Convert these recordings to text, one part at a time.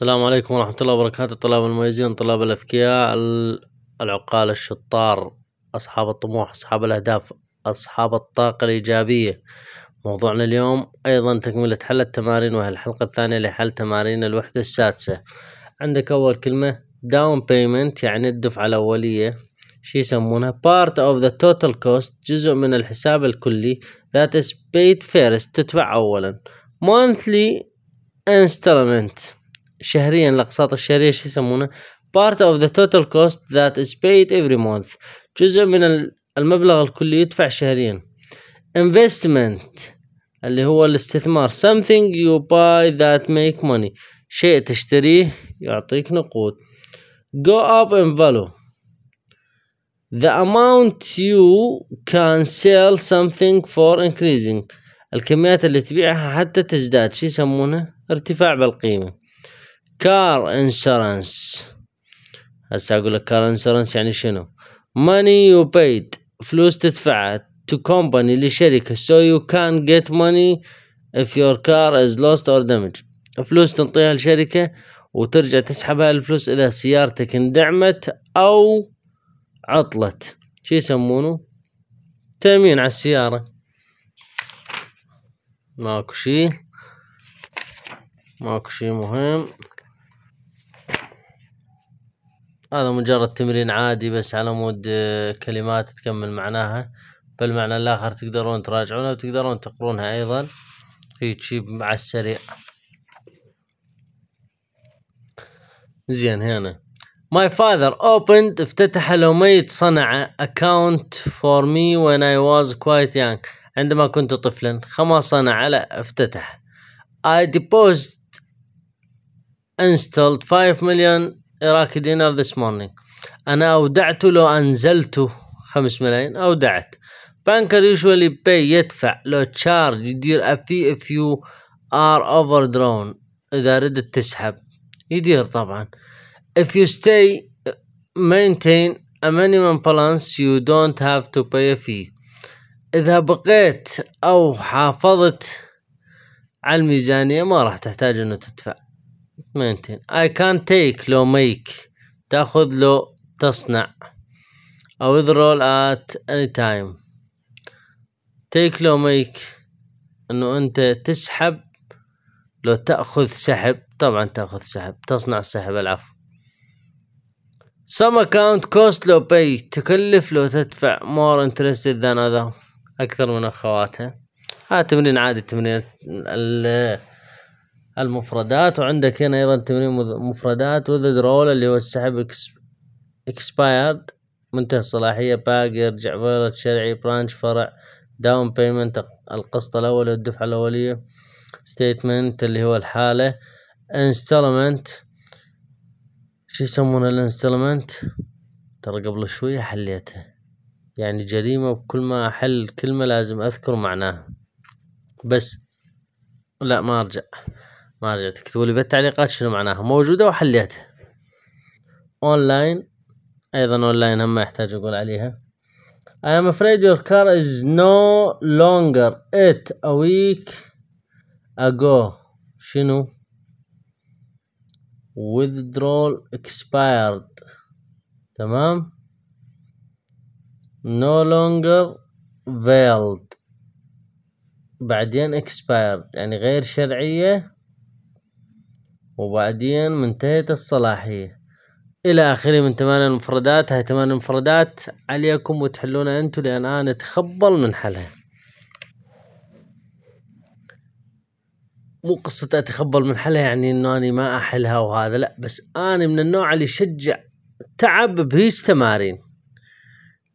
السلام عليكم ورحمة الله وبركاته طلاب المميزين طلاب الأذكياء العقال الشطار أصحاب الطموح أصحاب الأهداف أصحاب الطاقة الإيجابية موضوعنا اليوم أيضا تكملة حل التمارين وهي الحلقة الثانية لحل تمارين الوحدة السادسة عندك أول كلمة داون بيمنت يعني الدفعة الأولية شي يسمونها part of the total cost جزء من الحساب الكلي that is paid first تدفع أولا monthly installment شهريا الاقساط الشهريه شو يسمونه part of the total cost that is paid every month جزء من المبلغ الكلي يدفع شهريا investment اللي هو الاستثمار something you buy that make money شيء تشتريه يعطيك نقود go up in value the amount you can sell something for increasing الكميات اللي تبيعها حتى تزداد شو يسمونه ارتفاع بالقيمة كار انشورنس هسه اقول لك كار انشورنس يعني شنو ماني يو بيد فلوس تدفعها تو كومباني لشركة so you can get money if your car is lost or damaged فلوس تنطيها لشركة وترجع تسحب الفلوس اذا سيارتك اندعمت او عطلت شو يسمونه تأمين على السيارة ماكو شي ماكو شي مهم هذا مجرد تمرين عادي بس على مود آه، كلمات تكمل معناها بالمعنى الآخر تقدرون تراجعونها وتقدرون تقرونها أيضا هي تشيب على السريع زين هنا My father opened افتتح ميت صنع account for me when I was quite young عندما كنت طفلا خما صنع لا افتتح I deposit installed 5 million إراك دينار ذس مورنينج أنا أودعت لو أنزلت خمس ملايين أودعت بانكر يوشوالي باي يدفع لو تشارج يدير أفي اف يو ار اوفر درون اذا ردت تسحب يدير طبعا if you stay maintain a minimum balance you don't have to pay a fee اذا بقيت او حافظت على الميزانية ما راح تحتاج انه تدفع مينتين I can take لو ميك تأخذ لو تصنع أو اذرول at any time take لو ميك إنه أنت تسحب لو تأخذ سحب طبعا تأخذ سحب تصنع سحب العفو some account cost لو pay تكلف لو تدفع more interested than other أكثر من أخواتها هذا تمرين عادي تمرين المفردات وعندك هنا ايضا تمرين مفردات وذ درول اللي هو السحب اكسبايرد منتهى الصلاحية باقي يرجع فيرت شرعي برانش فرع داون بيمنت القسط الاول والدفعة الاولية ستيتمنت اللي هو الحالة انستلمنت شو يسمونه الانستلمنت ترى قبل شوية حليتها يعني جريمة وكل ما أحل كلمة لازم أذكر معناها بس لا ما أرجع ما رجعت اكتبوا لي بالتعليقات شنو معناها موجودة وحليتها اونلاين ايضا اونلاين هم ما يحتاج اقول عليها I am afraid your car is no longer it a week ago شنو withdrawal expired تمام no longer valid بعدين expired يعني غير شرعية وبعدين منتهية الصلاحية إلى آخره من ثمان المفردات هاي ثمان المفردات عليكم وتحلونها أنتوا لأن أنا أتخبل من حلها مو قصة أتخبل من حلها يعني إنه أنا ما أحلها وهذا لا بس أنا من النوع اللي يشجع تعب بهيج تمارين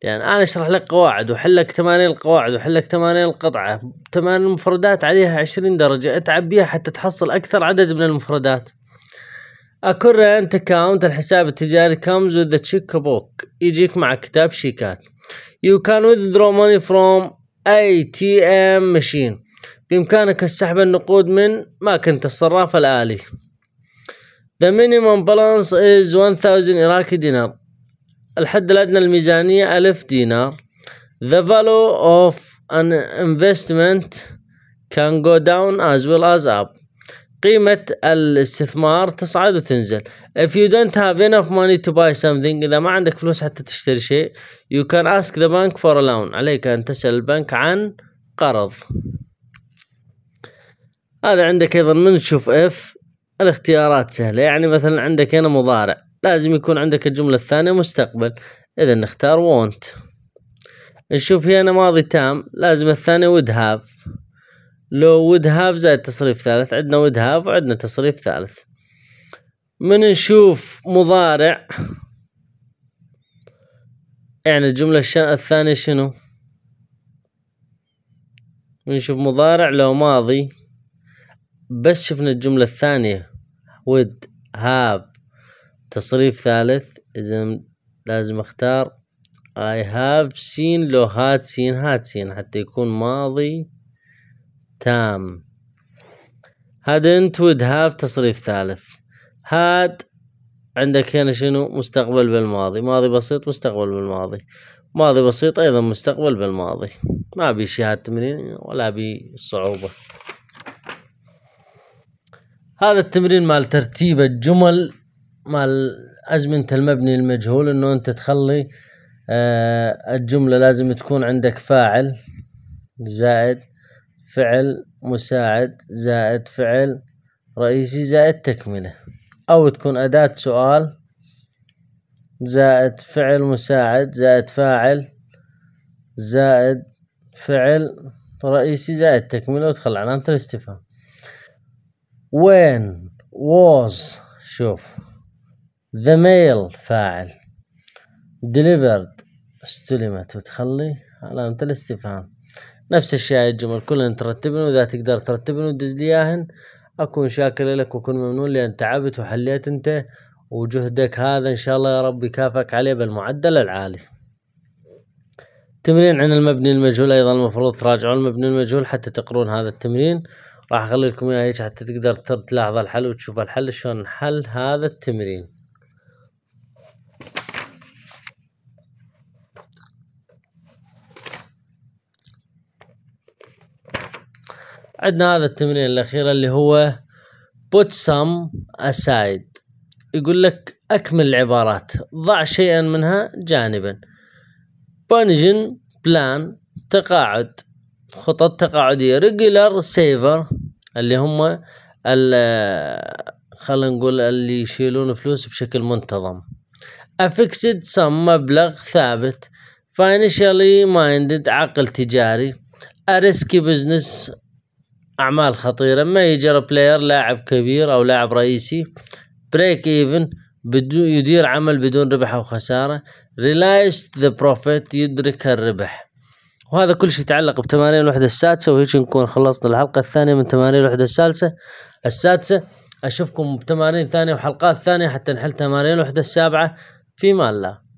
يعني انا اشرح لك قواعد وحل لك تمارين القواعد وحل لك تمارين القطعه تمارين المفردات عليها عشرين درجه اتعب بيها حتى تحصل اكثر عدد من المفردات A current account الحساب التجاري comes with a checkbook يجيك مع كتاب شيكات You can withdraw money from ATM machine بإمكانك السحب النقود من كنت الصراف الآلي The minimum balance is 1000 Iraqi dinar الحد الأدنى الميزانية ألف دينار The value of an investment can go down as well as up قيمة الاستثمار تصعد وتنزل if you don't have enough money to buy something إذا ما عندك فلوس حتى تشتري شيء you can ask the bank for a loan عليك أن تسأل البنك عن قرض هذا عندك أيضا من تشوف if الاختيارات سهلة يعني مثلا عندك هنا مضارع لازم يكون عندك الجملة الثانية مستقبل إذا نختار want نشوف هنا ماضي تام لازم الثانية would have لو would have زائد تصريف ثالث عندنا would have وعندنا تصريف ثالث من نشوف مضارع يعني الجملة الثانية شنو نشوف مضارع لو ماضي بس شفنا الجملة الثانية would have تصريف ثالث اذا لازم اختار I have seen لو had seen had seen حتى يكون ماضي تام hadn't would have تصريف ثالث had عندك هنا شنو مستقبل بالماضي ماضي بسيط مستقبل بالماضي ماضي بسيط ايضا مستقبل بالماضي ما بي شيء التمرين ولا بي صعوبة هذا التمرين مال ترتيب الجمل مال ازمنة المبني المجهول انه انت تخلي آه الجملة لازم تكون عندك فاعل زائد فعل مساعد زائد فعل رئيسي زائد تكملة او تكون اداة سؤال زائد فعل مساعد زائد فاعل زائد فعل رئيسي زائد تكملة وتخلى علامة الاستفهام وين was شوف ذا mail فاعل ديليفرد استلمت وتخلي علامة الاستفهام نفس الشيء الجمل كلهن ترتبن واذا تقدر ترتبن وتدز لي اياهن اكون شاكر لك واكون ممنون لان تعبت وحليت انت وجهدك هذا ان شاء الله يا رب يكافئك عليه بالمعدل العالي تمرين عن المبني المجهول ايضا المفروض تراجعون المبني المجهول حتى تقرون هذا التمرين راح اخلي لكم اياه هيك حتى تقدر تلاحظ الحل وتشوف الحل شلون حل هذا التمرين عندنا هذا التمرين الاخير اللي هو put some aside يقول لك اكمل العبارات ضع شيئا منها جانبا بانجن بلان تقاعد خطط تقاعدية regular saver اللي هم خلينا نقول اللي يشيلون فلوس بشكل منتظم افكسد sum مبلغ ثابت financially minded عقل تجاري a risky business اعمال خطيره ما يجرى بلاير لاعب كبير او لاعب رئيسي بريك ايفن بدون يدير عمل بدون ربح او خساره ريلايز ذا بروفيت يدرك الربح وهذا كل شيء يتعلق بتمارين الوحده السادسه وهيك نكون خلصنا الحلقه الثانيه من تمارين الوحده السادسه السادسه اشوفكم بتمارين ثانيه وحلقات ثانيه حتى نحل تمارين الوحده السابعه في الله